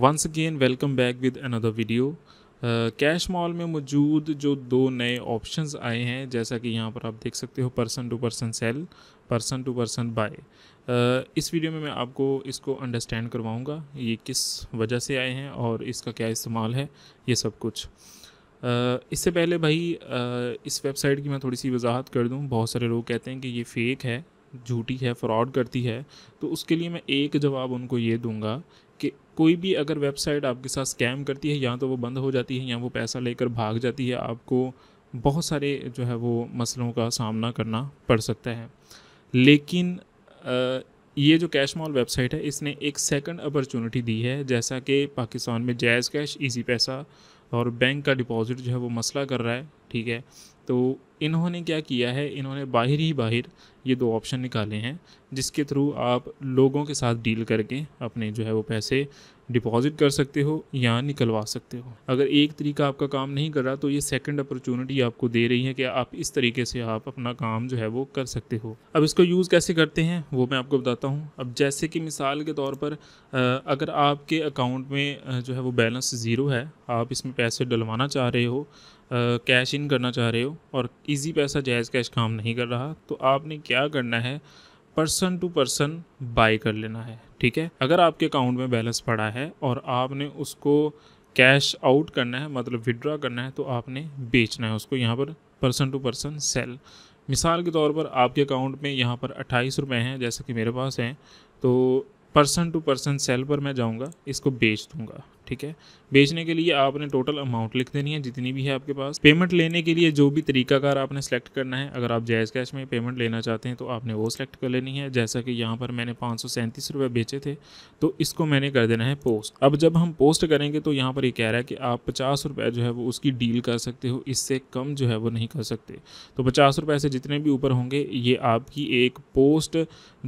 once again welcome back with another video cash mall में मौजूद जो दो नए ऑप्शंस आए हैं जैसा कि यहाँ पर आप देख सकते हो person to person sell person to person buy इस वीडियो में मैं आपको इसको अंडरस्टैंड करवाऊँगा ये किस वजह से आए हैं और इसका क्या इस्तेमाल है ये सब कुछ uh, इससे पहले भाई uh, इस वेबसाइट की मैं थोड़ी सी वजाहत कर दूँ बहुत सारे लोग कहते हैं कि ये फ़ेक है झूठी है फ्रॉड करती है तो उसके लिए मैं एक जवाब उनको ये दूंगा कोई भी अगर वेबसाइट आपके साथ स्कैम करती है या तो वो बंद हो जाती है या वो पैसा लेकर भाग जाती है आपको बहुत सारे जो है वो मसलों का सामना करना पड़ सकता है लेकिन ये जो कैश मॉल वेबसाइट है इसने एक सेकंड अपॉर्चुनिटी दी है जैसा कि पाकिस्तान में जायज़ कैश ईजी पैसा और बैंक का डिपॉज़िट जो है वो मसला कर रहा है ठीक है तो इन्होंने क्या किया है इन्होंने बाहर ही बाहर ये दो ऑप्शन निकाले हैं जिसके थ्रू आप लोगों के साथ डील करके अपने जो है वो पैसे डिपॉजिट कर सकते हो या निकलवा सकते हो अगर एक तरीका आपका काम नहीं कर रहा तो ये सेकंड अपॉर्चुनिटी आपको दे रही है कि आप इस तरीके से आप अपना काम जो है वो कर सकते हो अब इसको यूज़ कैसे करते हैं वो मैं आपको बताता हूँ अब जैसे कि मिसाल के तौर पर अगर आपके अकाउंट में जो है वो बैलेंस ज़ीरो है आप इसमें पैसे डलवाना चाह रहे हो कैश इन करना चाह रहे हो और इजी पैसा जायज़ कैश काम नहीं कर रहा तो आपने क्या करना है पर्सन टू पर्सन बाय कर लेना है ठीक है अगर आपके अकाउंट में बैलेंस पड़ा है और आपने उसको कैश आउट करना है मतलब विड्रा करना है तो आपने बेचना है उसको यहाँ पर पर्सन टू पर्सन सेल मिसाल के तौर पर आपके अकाउंट में यहाँ पर अट्ठाईस रुपये हैं जैसे कि मेरे पास हैं तो पर्सन टू पर्सन सेल पर मैं जाऊँगा इसको बेच दूँगा ठीक है बेचने के लिए आपने टोटल अमाउंट लिख देनी है जितनी भी है आपके पास पेमेंट लेने के लिए जो भी तरीकाकार आपने सेलेक्ट करना है अगर आप जायज़ कैश में पेमेंट लेना चाहते हैं तो आपने वो सेलेक्ट कर लेनी है जैसा कि यहाँ पर मैंने पाँच सौ सैंतीस बेचे थे तो इसको मैंने कर देना है पोस्ट अब जब हम पोस्ट करेंगे तो यहाँ पर ये यह कह रहा है कि आप पचास जो है वो उसकी डील कर सकते हो इससे कम जो है वो नहीं कर सकते तो पचास से जितने भी ऊपर होंगे ये आपकी एक पोस्ट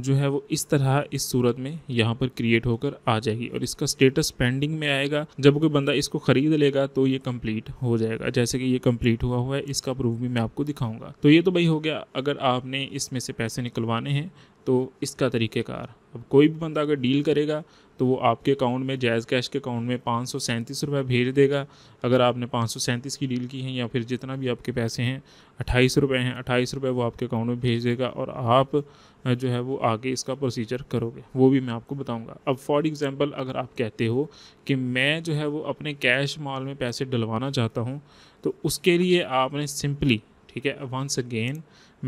जो है वो इस तरह इस सूरत में यहाँ पर क्रिएट होकर आ जाएगी और इसका स्टेटस पेंडिंग में आएगा आएगा जब कोई बंदा इसको खरीद लेगा तो ये कंप्लीट हो जाएगा जैसे कि ये कंप्लीट हुआ हुआ है इसका प्रूफ भी मैं आपको दिखाऊंगा तो ये तो भाई हो गया अगर आपने इसमें से पैसे निकलवाने हैं तो इसका तरीक़ेकार अब कोई भी बंदा अगर डील करेगा तो वो आपके अकाउंट में जायज़ कैश के अकाउंट में पाँच सौ सैंतीस रुपये भेज देगा अगर आपने पाँच सौ सैंतीस की डील की है या फिर जितना भी आपके पैसे हैं अट्ठाईस रुपये हैं अट्ठाईस रुपये वो आपके अकाउंट में भेज देगा और आप जो है वो आगे इसका प्रोसीजर करोगे वो भी मैं आपको बताऊंगा अब फॉर एग्ज़ाम्पल अगर आप कहते हो कि मैं जो है वो अपने कैश मॉल में पैसे डलवाना चाहता हूँ तो उसके लिए आपने सिंपली ठीक है वंस अगेन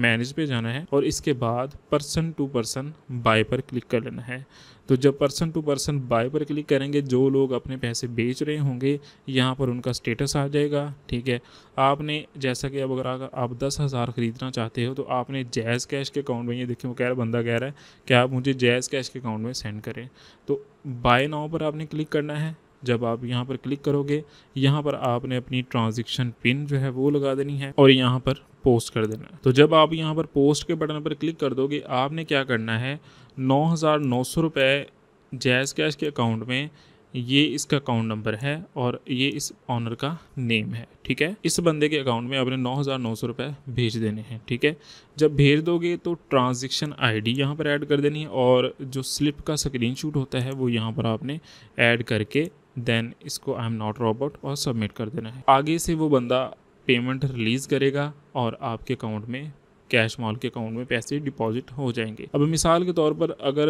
मैनेज पे जाना है और इसके बाद पर्सन टू पर्सन बाय पर क्लिक कर लेना है तो जब पर्सन टू पर्सन बाय पर क्लिक करेंगे जो लोग अपने पैसे बेच रहे होंगे यहाँ पर उनका स्टेटस आ जाएगा ठीक है आपने जैसा कि अब अगर आप दस हज़ार ख़रीदना चाहते हो तो आपने जैज़ कैश के अकाउंट में ये देखिए वो कह रहा बंदा कह रहा है कि आप मुझे जैज़ कैश के अकाउंट में सेंड करें तो बाय नाव पर आपने क्लिक करना है जब आप यहाँ पर क्लिक करोगे यहाँ पर आपने अपनी ट्रांजेक्शन पिन जो है वो लगा देनी है और यहाँ पर पोस्ट कर देना है तो जब आप यहाँ पर पोस्ट के बटन पर क्लिक कर दोगे आपने क्या करना है नौ हज़ार नौ सौ रुपये जैज़ कैश के अकाउंट में ये इसका अकाउंट नंबर है और ये इस ऑनर का नेम है ठीक है इस बंदे के अकाउंट में आपने नौ हज़ार नौ सौ रुपये भेज देने हैं ठीक है जब भेज दोगे तो ट्रांजेक्शन आईडी डी यहाँ पर ऐड कर देनी है और जो स्लिप का स्क्रीनशॉट होता है वो यहाँ पर आपने ऐड करके देन इसको आई एम नॉट रॉबोट और सबमिट कर देना है आगे से वो बंदा पेमेंट रिलीज़ करेगा और आपके अकाउंट में कैश मॉल के अकाउंट में पैसे डिपॉजिट हो जाएंगे अब मिसाल के तौर पर अगर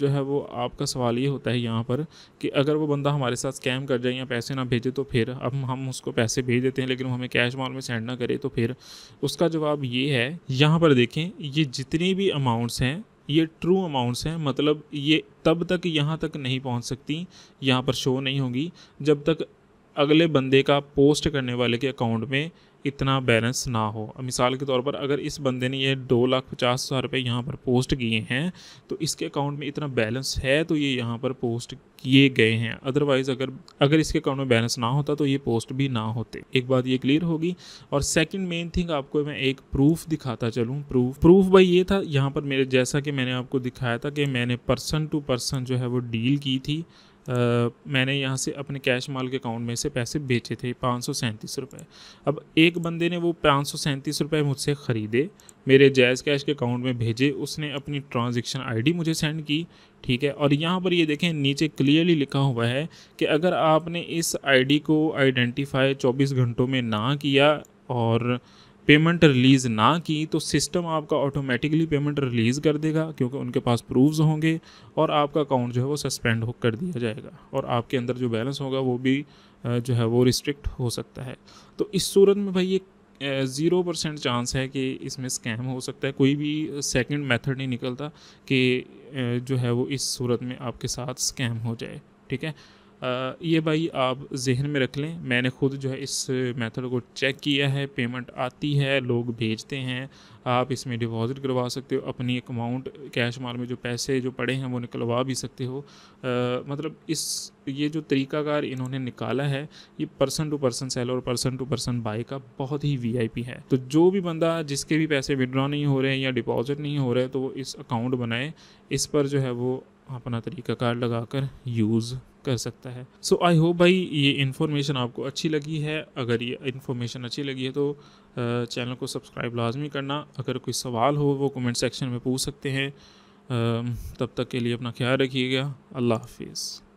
जो है वो आपका सवाल ये होता है यहाँ पर कि अगर वो बंदा हमारे साथ स्कैम कर जाए या पैसे ना भेजे तो फिर अब हम उसको पैसे भेज देते हैं लेकिन वो हमें कैश मॉल में सेंड ना करे तो फिर उसका जवाब ये है यहाँ पर देखें ये जितनी भी अमाउंट्स हैं ये ट्रू अमाउंट्स हैं मतलब ये तब तक यहाँ तक नहीं पहुँच सकती यहाँ पर शो नहीं होगी जब तक अगले बंदे का पोस्ट करने वाले के अकाउंट में इतना बैलेंस ना हो मिसाल के तौर पर अगर इस बंदे ने ये दो लाख पचास हज़ार रुपये यहाँ पर पोस्ट किए हैं तो इसके अकाउंट में इतना बैलेंस है तो ये यहाँ पर पोस्ट किए गए हैं अदरवाइज़ अगर अगर इसके अकाउंट में बैलेंस ना होता तो ये पोस्ट भी ना होते एक बात ये क्लियर होगी और सेकंड मेन थिंग आपको मैं एक प्रूफ दिखाता चलूँ प्रूफ प्रूफ भाई ये था यहाँ पर मेरे जैसा कि मैंने आपको दिखाया था कि मैंने पर्सन टू पर्सन जो है वो डील की थी मैंने यहाँ से अपने कैश माल के अकाउंट में से पैसे बेचे थे पाँच सौ सैंतीस रुपये अब एक बंदे ने वो पाँच सौ सैंतीस रुपये मुझसे ख़रीदे मेरे जायज़ कैश के अकाउंट में भेजे उसने अपनी ट्रांजेक्शन आईडी मुझे सेंड की ठीक है और यहाँ पर ये देखें नीचे क्लियरली लिखा हुआ है कि अगर आपने इस आईडी को आइडेंटिफाई 24 घंटों में ना किया और पेमेंट रिलीज़ ना की तो सिस्टम आपका ऑटोमेटिकली पेमेंट रिलीज़ कर देगा क्योंकि उनके पास प्रूफ्स होंगे और आपका अकाउंट जो है वो सस्पेंड हो कर दिया जाएगा और आपके अंदर जो बैलेंस होगा वो भी जो है वो रिस्ट्रिक्ट हो सकता है तो इस सूरत में भाई ये ज़ीरो परसेंट चांस है कि इसमें स्कैम हो सकता है कोई भी सेकंड मेथड नहीं निकलता कि जो है वो इस सूरत में आपके साथ स्कैम हो जाए ठीक है ये भाई आप जहन में रख लें मैंने खुद जो है इस मेथड को चेक किया है पेमेंट आती है लोग भेजते हैं आप इसमें डिपॉज़िट करवा सकते हो अपनी अमाउंट कैश मार में जो पैसे जो पड़े हैं वो निकलवा भी सकते हो आ, मतलब इस ये जो तरीकाकार इन्होंने निकाला है ये पर्सन टू पर्सन सेल और पर्सन टू पर्सन बाई का बहुत ही वीआईपी है तो जो भी बंदा जिसके भी पैसे विड्रॉ नहीं हो रहे हैं या डिपॉज़िट नहीं हो रहे तो वो इस अकाउंट बनाए इस पर जो है वो अपना तरीकाकार लगाकर यूज़ कर सकता है सो आई होप भाई ये इन्फॉर्मेशन आपको अच्छी लगी है अगर ये इन्फॉर्मेशन अच्छी लगी है तो चैनल को सब्सक्राइब लाजमी करना अगर कोई सवाल हो वो कमेंट सेक्शन में पूछ सकते हैं तब तक के लिए अपना ख्याल रखिएगा अल्लाह हाफिज़